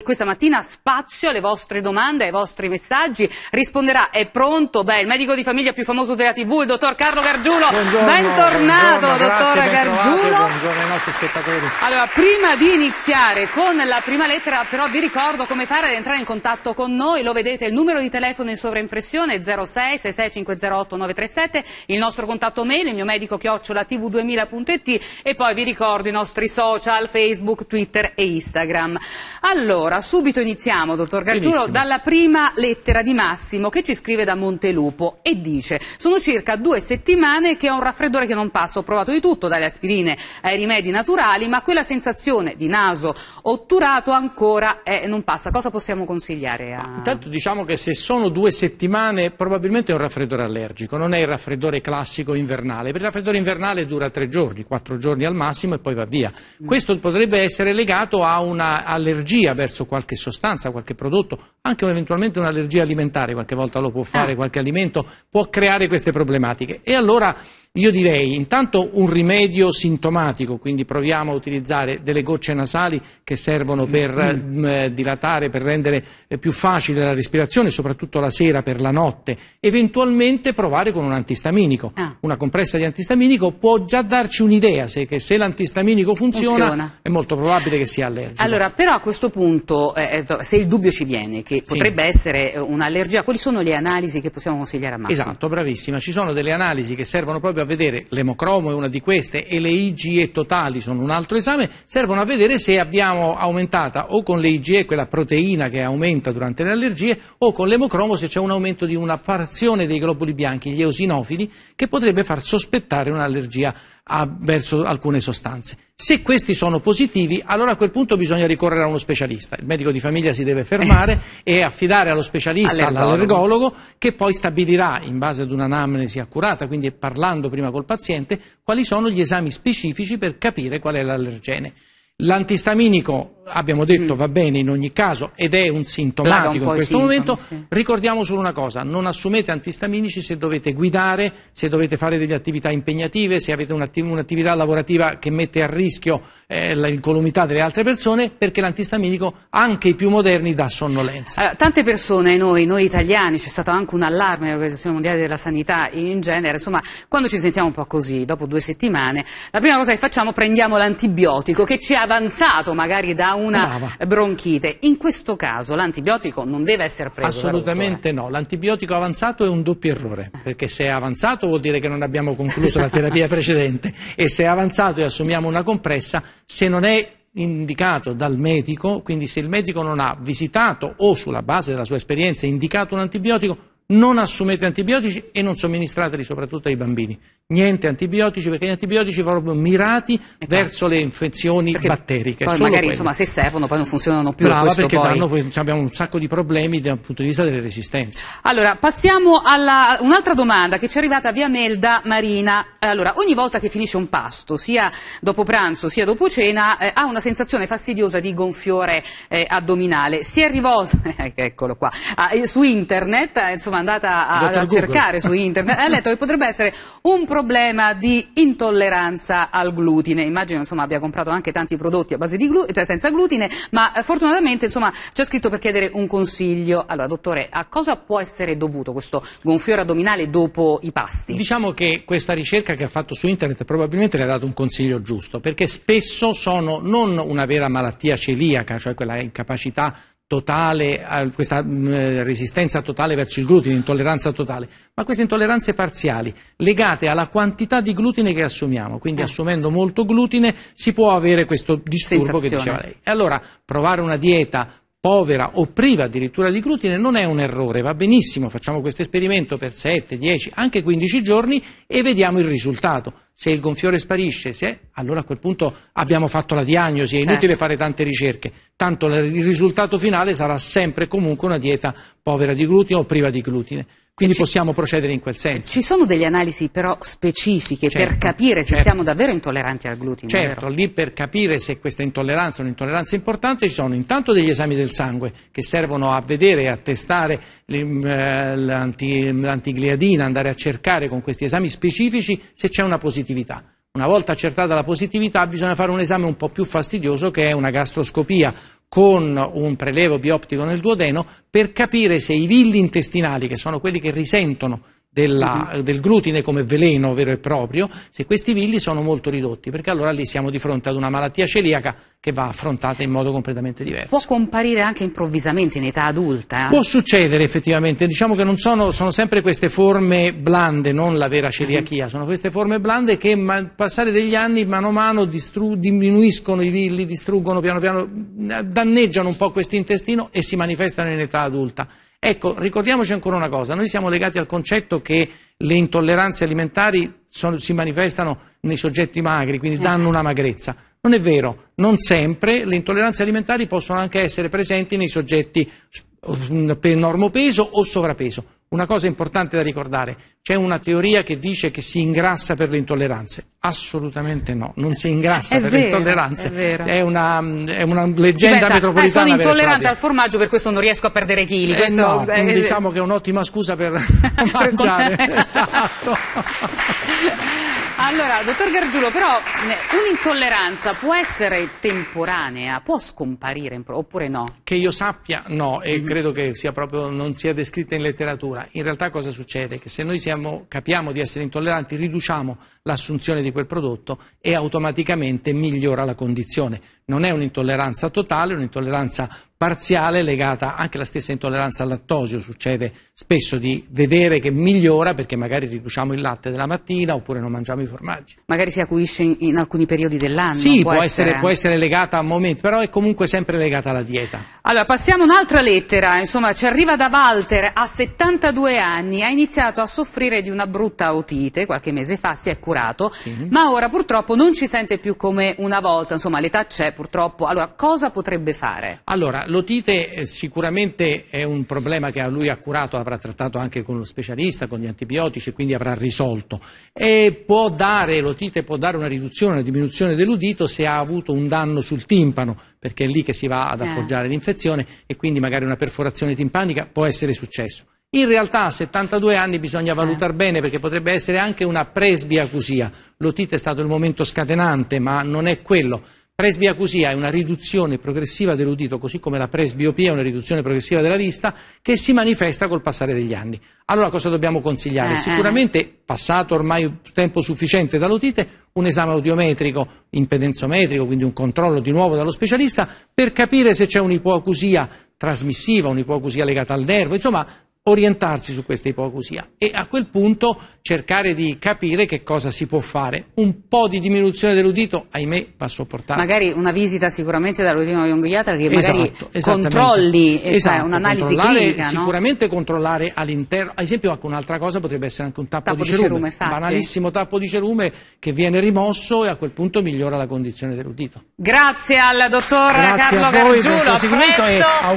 Questa mattina spazio alle vostre domande, ai vostri messaggi. Risponderà, è pronto? Beh, il medico di famiglia più famoso della TV, il dottor Carlo Gargiulo. Buongiorno, Bentornato, buongiorno, dottore Gargiulo. Buongiorno ai nostri spettatori. Allora, prima di iniziare con la prima lettera, però vi ricordo come fare ad entrare in contatto con noi. Lo vedete, il numero di telefono in sovraimpressione 06 6650 937, il nostro contatto mail, il mio medico chiocciola tv2000.it e poi vi ricordo i nostri social, Facebook, Twitter e Instagram. Allora, allora, subito iniziamo, dottor Gargiulo, Benissimo. dalla prima lettera di Massimo che ci scrive da Montelupo e dice sono circa due settimane che ho un raffreddore che non passa, ho provato di tutto, dalle aspirine ai rimedi naturali, ma quella sensazione di naso otturato ancora è, eh, non passa. Cosa possiamo consigliare? A... Intanto diciamo che se sono due settimane probabilmente è un raffreddore allergico, non è il raffreddore classico invernale. Per il raffreddore invernale dura tre giorni, quattro giorni al massimo e poi va via. Mm. Questo potrebbe essere legato a un'allergia verso attraverso qualche sostanza, qualche prodotto, anche eventualmente un'allergia alimentare, qualche volta lo può fare ah. qualche alimento, può creare queste problematiche. E allora io direi intanto un rimedio sintomatico, quindi proviamo a utilizzare delle gocce nasali che servono per mm. mh, mm, eh, dilatare, per rendere eh, più facile la respirazione, soprattutto la sera per la notte, eventualmente provare con un antistaminico. Ah. Una compressa di antistaminico può già darci un'idea se, se l'antistaminico funziona, funziona, è molto probabile che sia allergico. Allora, però a questo punto, eh, eh se il dubbio ci viene che sì. potrebbe essere un'allergia, quali sono le analisi che possiamo consigliare a Massimo? Esatto, bravissima. Ci sono delle analisi che servono proprio proprio a vedere, l'emocromo è una di queste e le IgE totali sono un altro esame, servono a vedere se abbiamo aumentata o con le IgE quella proteina che aumenta durante le allergie o con l'emocromo se c'è un aumento di una frazione dei globuli bianchi, gli eosinofili, che potrebbe far sospettare un'allergia a, verso alcune sostanze. Se questi sono positivi, allora a quel punto bisogna ricorrere a uno specialista. Il medico di famiglia si deve fermare e affidare allo specialista, all'allergologo, che poi stabilirà, in base ad un'anamnesi accurata, quindi parlando prima col paziente, quali sono gli esami specifici per capire qual è l'allergene. L'antistaminico abbiamo detto va bene in ogni caso ed è un sintomatico un in questo sintomi, momento, sì. ricordiamo solo una cosa, non assumete antistaminici se dovete guidare, se dovete fare delle attività impegnative, se avete un'attività lavorativa che mette a rischio eh, l'incolumità delle altre persone, perché l'antistaminico anche i più moderni dà sonnolenza. Allora, tante persone, noi, noi italiani, c'è stato anche un allarme nell'Organizzazione Mondiale della Sanità in genere, insomma quando ci sentiamo un po' così, dopo due settimane, la prima cosa che facciamo è prendiamo l'antibiotico che ci è avanzato magari da un una Brava. bronchite. In questo caso l'antibiotico non deve essere preso Assolutamente no, l'antibiotico avanzato è un doppio errore, perché se è avanzato vuol dire che non abbiamo concluso la terapia precedente e se è avanzato e assumiamo una compressa, se non è indicato dal medico, quindi se il medico non ha visitato o sulla base della sua esperienza indicato un antibiotico, non assumete antibiotici e non somministrateli soprattutto ai bambini. Niente antibiotici perché gli antibiotici vanno proprio mirati esatto. verso le infezioni perché batteriche. Poi magari insomma se servono poi non funzionano più. Brava perché poi... danno, cioè, abbiamo un sacco di problemi dal punto di vista delle resistenze. Allora passiamo a un'altra domanda che ci è arrivata via Melda Marina. Allora ogni volta che finisce un pasto sia dopo pranzo sia dopo cena eh, ha una sensazione fastidiosa di gonfiore eh, addominale. Si è rivolta, eh, eccolo qua, ah, su internet eh, insomma andata a, a cercare su internet, ha letto che potrebbe essere un problema di intolleranza al glutine. Immagino insomma, abbia comprato anche tanti prodotti a base di glutine, cioè senza glutine, ma eh, fortunatamente c'è scritto per chiedere un consiglio. Allora, dottore, a cosa può essere dovuto questo gonfiore addominale dopo i pasti? Diciamo che questa ricerca che ha fatto su internet probabilmente le ha dato un consiglio giusto, perché spesso sono non una vera malattia celiaca, cioè quella incapacità totale, eh, questa mm, eh, resistenza totale verso il glutine, intolleranza totale, ma queste intolleranze parziali legate alla quantità di glutine che assumiamo, quindi eh. assumendo molto glutine si può avere questo disturbo Sensazione. che diceva lei. E allora provare una dieta povera o priva addirittura di glutine non è un errore, va benissimo, facciamo questo esperimento per 7, 10, anche 15 giorni e vediamo il risultato. Se il gonfiore sparisce, se, allora a quel punto abbiamo fatto la diagnosi, è certo. inutile fare tante ricerche, tanto il risultato finale sarà sempre comunque una dieta povera di glutine o priva di glutine. Quindi ci... possiamo procedere in quel senso. Ci sono delle analisi però specifiche certo, per capire se certo. siamo davvero intolleranti al glutine. Certo, vero? lì per capire se questa intolleranza è un'intolleranza importante ci sono intanto degli esami del sangue che servono a vedere e a testare eh, l'antigliadina, andare a cercare con questi esami specifici se c'è una positività. Una volta accertata la positività bisogna fare un esame un po' più fastidioso che è una gastroscopia, con un prelevo bioptico nel duodeno per capire se i villi intestinali, che sono quelli che risentono della, mhm. del glutine come veleno vero e proprio, se questi villi sono molto ridotti, perché allora lì siamo di fronte ad una malattia celiaca che va affrontata in modo completamente diverso. Può comparire anche improvvisamente in età adulta? Eh? Può succedere effettivamente, diciamo che non sono, sono, sempre queste forme blande, non la vera mhm. celiachia, sono queste forme blande che passare degli anni mano a mano diminuiscono i villi, distruggono piano piano, danneggiano un po' questo intestino e si manifestano in età adulta. Ecco, ricordiamoci ancora una cosa, noi siamo legati al concetto che le intolleranze alimentari sono, si manifestano nei soggetti magri, quindi danno una magrezza. Non è vero, non sempre le intolleranze alimentari possono anche essere presenti nei soggetti mm, per normopeso o sovrappeso. Una cosa importante da ricordare, c'è una teoria che dice che si ingrassa per le intolleranze. Assolutamente no, non si ingrassa è per vero, le intolleranze. È, è, una, è una, leggenda Beh, metropolitana. Eh, sono intollerante al formaggio, per questo non riesco a perdere chili. Eh no, è... diciamo che è un'ottima scusa per mangiare. esatto. Allora, dottor Gargiulo, però un'intolleranza può essere temporanea, può scomparire oppure no? Che io sappia no e mm -hmm. credo che sia proprio, non sia descritta in letteratura. In realtà cosa succede? Che se noi siamo, capiamo di essere intolleranti riduciamo l'assunzione di quel prodotto e automaticamente migliora la condizione non è un'intolleranza totale, è un'intolleranza parziale legata anche alla stessa intolleranza al lattosio. Succede spesso di vedere che migliora perché magari riduciamo il latte della mattina oppure non mangiamo i formaggi. Magari si acuisce in, in alcuni periodi dell'anno. Sì, può, può, essere, essere... può, essere... legata a momenti, però è comunque sempre legata alla dieta. Allora, passiamo un'altra lettera, insomma, ci arriva da Walter, ha 72 anni, ha iniziato a soffrire di una brutta otite qualche mese fa, si è curato, sì. ma ora purtroppo non ci sente più come una volta, insomma, l'età c'è purtroppo. Allora, cosa potrebbe fare? Allora, l'otite eh, sicuramente è un problema che a lui ha curato, avrà trattato anche con lo specialista, con gli antibiotici, quindi avrà risolto. E può dare, l'otite può dare una riduzione, una diminuzione dell'udito se ha avuto un danno sul timpano, perché è lì che si va ad eh. appoggiare eh. l'infezione e quindi magari una perforazione timpanica può essere successo. In realtà a 72 anni bisogna eh. valutare bene perché potrebbe essere anche una presbiacusia. L'otite è stato il momento scatenante, ma non è quello. Presbiacusia è una riduzione progressiva dell'udito, così come la presbiopia è una riduzione progressiva della vista, che si manifesta col passare degli anni. Allora cosa dobbiamo consigliare? Eh, eh. Sicuramente, passato ormai tempo sufficiente dall'udite, un esame audiometrico, impedenzometrico, quindi un controllo di nuovo dallo specialista, per capire se c'è un'ipoacusia trasmissiva, un'ipoacusia legata al nervo, insomma orientarsi su questa ipocrisia e a quel punto cercare di capire che cosa si può fare. Un po' di diminuzione dell'udito, ahimè, va sopportata. Magari una visita sicuramente dall'udino Yongoyatra che magari esatto, controlli, eh, cioè esatto, cioè, un'analisi clinica. Sicuramente no? controllare all'interno, ad esempio anche ecco, un'altra cosa potrebbe essere anche un tappo, tappo di cerume, cerume un banalissimo tappo di cerume che viene rimosso e a quel punto migliora la condizione dell'udito. Grazie al dottor Grazie Carlo Gargiulo,